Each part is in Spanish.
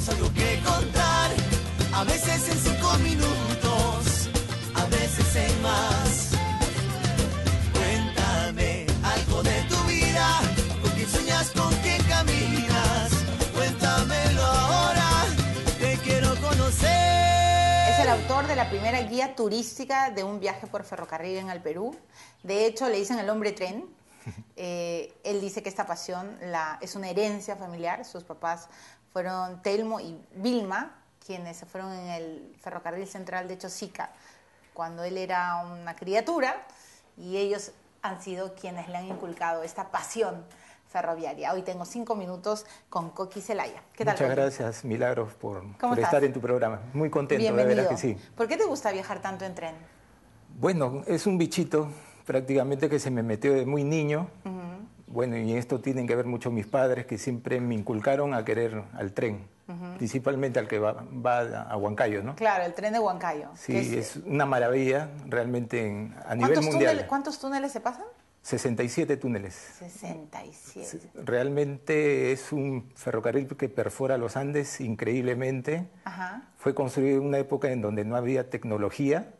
tenemos que contar, a veces en cinco minutos, a veces en más. Cuéntame algo de tu vida, con quién sueñas, con quién caminas. Cuéntamelo ahora, te quiero conocer. Es el autor de la primera guía turística de un viaje por ferrocarril en el Perú. De hecho, le dicen el hombre tren, eh, él dice que esta pasión la, es una herencia familiar. Sus papás fueron Telmo y Vilma quienes se fueron en el ferrocarril central de Chosica cuando él era una criatura y ellos han sido quienes le han inculcado esta pasión ferroviaria. Hoy tengo cinco minutos con Coqui Celaya. ¿Qué tal? Muchas gracias, Milagros, por, estar en tu programa. Muy contento, la verdad que sí. ¿Por qué te gusta viajar tanto en tren? Bueno, es un bichito prácticamente que se me metió de muy niño bueno, y esto tienen que ver mucho mis padres que siempre me inculcaron a querer al tren, principalmente al que va, a Huancayo, ¿no? Claro, el tren de Huancayo. Sí, es... una maravilla realmente a nivel mundial. ¿Cuántos túneles se pasan? 67 túneles. 67. Realmente es un ferrocarril que perfora los Andes increíblemente. Fue construido en una época en donde no había tecnología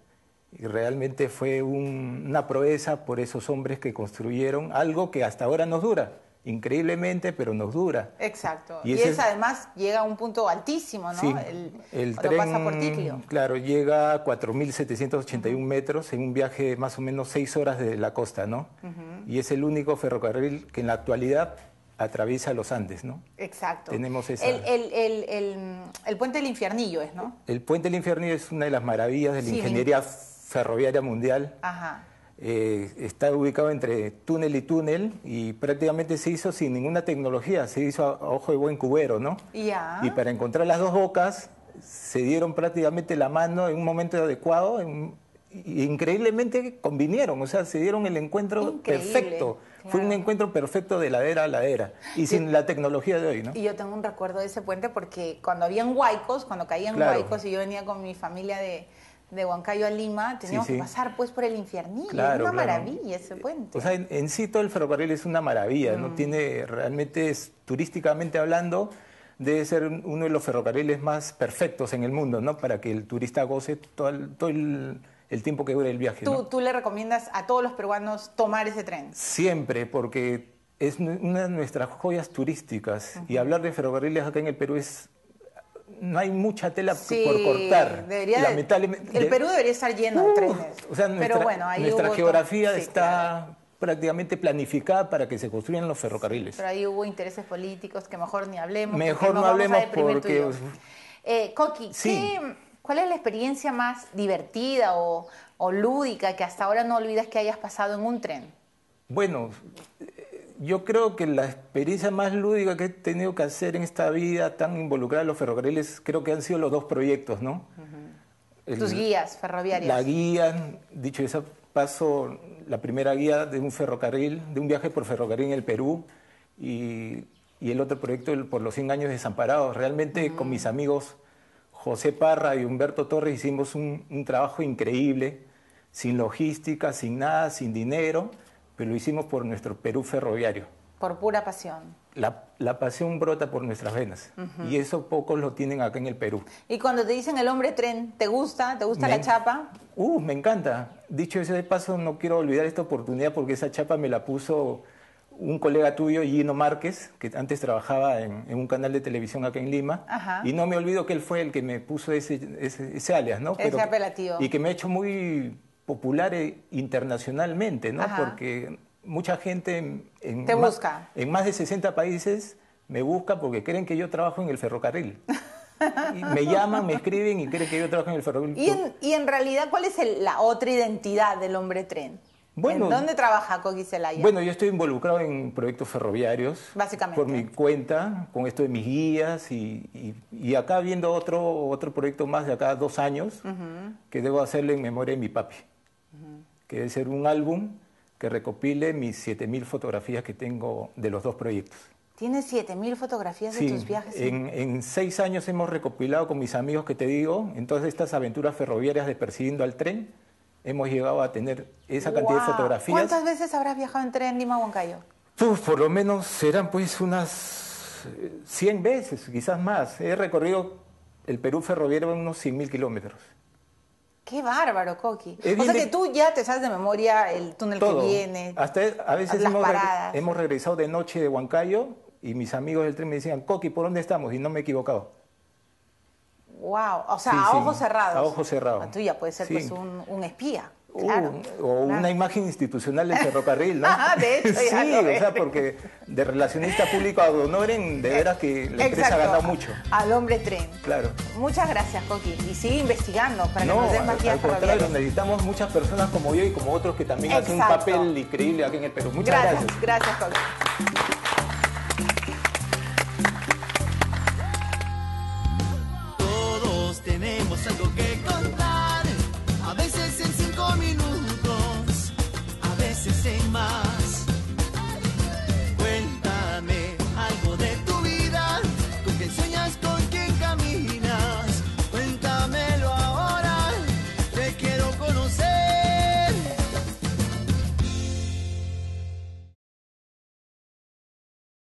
y realmente fue una proeza por esos hombres que construyeron algo que hasta ahora nos dura increíblemente, pero nos dura. Exacto. Y, es además llega a un punto altísimo, ¿no? el, el tren, Claro, llega a 4.781 metros en un viaje de más o menos seis horas de la costa, ¿no? Y es el único ferrocarril que en la actualidad atraviesa los Andes, ¿no? Exacto. Tenemos esa... el, el, el, puente del infiernillo es, ¿no? El puente del infiernillo es una de las maravillas de la ingeniería ferroviaria mundial. Eh, está ubicado entre túnel y túnel y prácticamente se hizo sin ninguna tecnología, se hizo a, ojo de buen cubero, ¿no? Y para encontrar las dos bocas se dieron prácticamente la mano en un momento adecuado, increíblemente convinieron, o sea, se dieron el encuentro perfecto. Fue un encuentro perfecto de ladera a ladera y sin la tecnología de hoy, ¿no? Y yo tengo un recuerdo de ese puente porque cuando habían huaicos, cuando caían huecos y yo venía con mi familia de, de Huancayo a Lima, teníamos que pasar pues por el infierno es una maravilla ese eh, puente. en, sí todo el ferrocarril es una maravilla, ¿no? Mm. Tiene, realmente turísticamente hablando, debe ser uno de los ferrocarriles más perfectos en el mundo, ¿no? Para que el turista goce todo el, el, tiempo que dure el viaje. ¿Tú, le recomiendas a todos los peruanos tomar ese tren? Siempre, porque es una de nuestras joyas turísticas. Y hablar de ferrocarriles acá en el Perú es no hay mucha tela por cortar. Lamentablemente, el Perú debería estar lleno de trenes. nuestra, pero bueno, nuestra geografía está prácticamente planificada para que se construyan los ferrocarriles. Pero ahí hubo intereses políticos que mejor ni hablemos. Mejor no hablemos porque... Eh, Coqui, ¿cuál es la experiencia más divertida o, o lúdica que hasta ahora no olvidas que hayas pasado en un tren? Bueno, yo creo que la experiencia más lúdica que he tenido que hacer en esta vida tan involucrada en los ferrocarriles, creo que han sido los dos proyectos, ¿no? Tus guías ferroviarias. La guía, dicho eso, paso, la primera guía de un ferrocarril, de un viaje por ferrocarril en el Perú y, el otro proyecto por los 100 años desamparados. Realmente con mis amigos José Parra y Humberto Torres hicimos un trabajo increíble, sin logística, sin nada, sin dinero pero lo hicimos por nuestro Perú ferroviario. Por pura pasión. La, pasión brota por nuestras venas y eso pocos lo tienen acá en el Perú. Y cuando te dicen el hombre tren, ¿te gusta? ¿Te gusta la chapa? Uh, me encanta. Dicho ese de paso, no quiero olvidar esta oportunidad porque esa chapa me la puso un colega tuyo, Gino Márquez, que antes trabajaba en, un canal de televisión acá en Lima. Y no me olvido que él fue el que me puso ese, ese, alias, ¿no? ese apelativo. Y que me ha hecho muy popular e internacionalmente, ¿no? Porque mucha gente en, más, de 60 países me busca porque creen que yo trabajo en el ferrocarril. me llaman, me escriben y creen que yo trabajo en el ferrocarril. ¿Y en, realidad cuál es la otra identidad del hombre tren? ¿En dónde trabaja Cogiselay? Bueno, yo estoy involucrado en proyectos ferroviarios. Básicamente. Por mi cuenta, con esto de mis guías y, acá viendo otro, otro proyecto más de acá dos años que debo hacerle en memoria de mi papi que debe ser un álbum que recopile mis 7.000 fotografías que tengo de los dos proyectos. ¿Tienes 7.000 fotografías de tus viajes? En, en seis años hemos recopilado con mis amigos que te digo, entonces estas aventuras ferroviarias de persiguiendo al tren, hemos llegado a tener esa cantidad de fotografías. ¿Cuántas veces habrás viajado en tren Lima-Huancayo? Pues por lo menos serán pues unas 100 veces, quizás más. He recorrido el Perú ferroviario unos 100.000 kilómetros. Qué bárbaro, Coqui. Eh, o sea que tú ya te sabes de memoria el túnel que viene. Hasta a veces hemos, regresado de noche de Huancayo y mis amigos del tren me decían, Coqui, ¿por dónde estamos? Y no me he equivocado. Wow, o sea, a ojos cerrados. A ojos cerrados. Ah, tú ya puedes ser pues, un espía. Uh, o una imagen institucional del ferrocarril, ¿no? Ah, de hecho, sí, o sea, porque de relacionista público a Donoren, de veras que la empresa ha ganado mucho. Al hombre tren. Claro. Muchas gracias, Coqui. Y sigue investigando para que nos den más guías al necesitamos muchas personas como yo y como otros que también hacen un papel increíble aquí en el Perú. Muchas gracias. Gracias, gracias Coqui.